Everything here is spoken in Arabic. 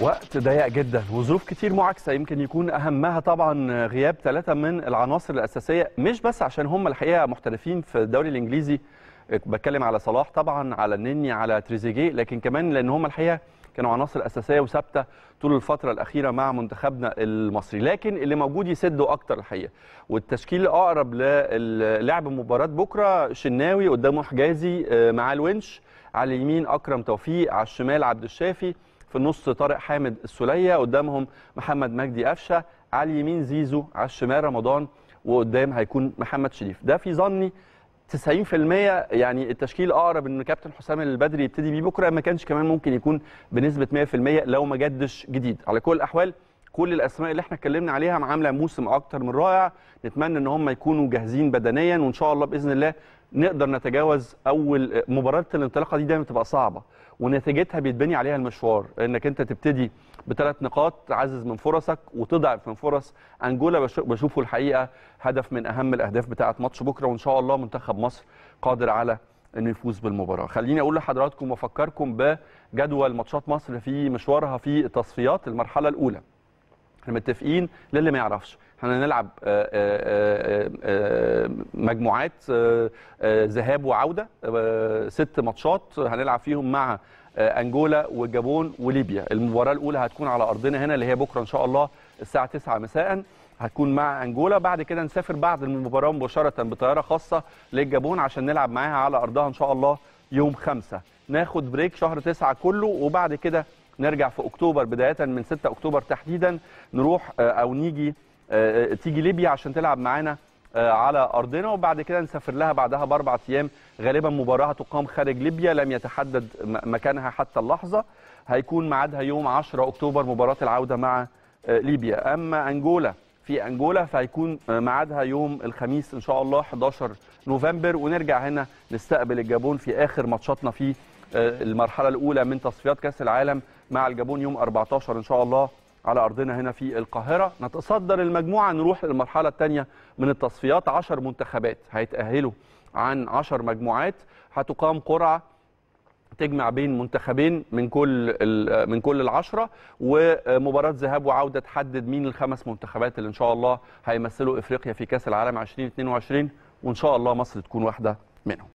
وقت ضيق جدا وظروف كتير معاكسه يمكن يكون اهمها طبعا غياب ثلاثه من العناصر الاساسيه مش بس عشان هم الحقيقه محترفين في الدوري الانجليزي بتكلم على صلاح طبعا على النني على تريزيجيه لكن كمان لان هم الحقيقه كانوا عناصر اساسيه وثابته طول الفتره الاخيره مع منتخبنا المصري لكن اللي موجود يسدوا اكتر الحقيقه والتشكيل الاقرب للعب مباراه بكره شناوي قدامه حجازي آه، مع الونش على اليمين اكرم توفيق على الشمال عبد الشافي في النص طارق حامد السلية قدامهم محمد مجدي قفشه على اليمين زيزو على الشمال رمضان وقدام هيكون محمد شريف ده في ظني 90% يعني التشكيل اقرب ان كابتن حسام البدري يبتدي بيه بكره ما كانش كمان ممكن يكون بنسبه 100% لو ما جدش جديد على كل الاحوال كل الاسماء اللي احنا اتكلمنا عليها عامله موسم اكتر من رائع نتمنى ان هم يكونوا جاهزين بدنيا وان شاء الله باذن الله نقدر نتجاوز اول مباراه الانطلاقه دي دايما بتبقى صعبه ونتيجتها بيتبني عليها المشوار انك انت تبتدي بثلاث نقاط تعزز من فرصك وتضعف من فرص انجولا بشوفه الحقيقه هدف من اهم الاهداف بتاعه ماتش بكره وان شاء الله منتخب مصر قادر على انه يفوز بالمباراه خليني اقول لحضراتكم وافكركم بجدول ماتشات مصر في مشوارها في تصفيات المرحله الاولى احنا متفقين للي ما يعرفش احنا هنلعب آه، آه، آه، مجموعات ذهاب وعوده ست ماتشات هنلعب فيهم مع انجولا والجابون وليبيا المباراه الاولى هتكون على ارضنا هنا اللي هي بكره ان شاء الله الساعه 9 مساء هتكون مع انجولا بعد كده نسافر بعد المباراه مباشره بطياره خاصه للجابون عشان نلعب معاها على ارضها ان شاء الله يوم خمسة ناخد بريك شهر تسعة كله وبعد كده نرجع في اكتوبر بدايه من 6 اكتوبر تحديدا نروح آه، او نيجي آه، آه، تيجي ليبيا عشان تلعب معانا على ارضنا وبعد كده نسافر لها بعدها باربع ايام غالبا مباراه هتقام خارج ليبيا لم يتحدد مكانها حتى اللحظه هيكون ميعادها يوم 10 اكتوبر مباراه العوده مع ليبيا اما انجولا في انجولا فهيكون ميعادها يوم الخميس ان شاء الله 11 نوفمبر ونرجع هنا نستقبل الجابون في اخر ماتشاتنا في المرحله الاولى من تصفيات كاس العالم مع الجابون يوم 14 ان شاء الله على ارضنا هنا في القاهره نتصدر المجموعه نروح للمرحله الثانيه من التصفيات 10 منتخبات هيتاهلوا عن 10 مجموعات هتقام قرعه تجمع بين منتخبين من كل من كل العشرة ومباراة ذهاب وعودة تحدد مين الخمس منتخبات اللي إن شاء الله هيمثلوا إفريقيا في كأس العالم 2022 وإن شاء الله مصر تكون واحدة منهم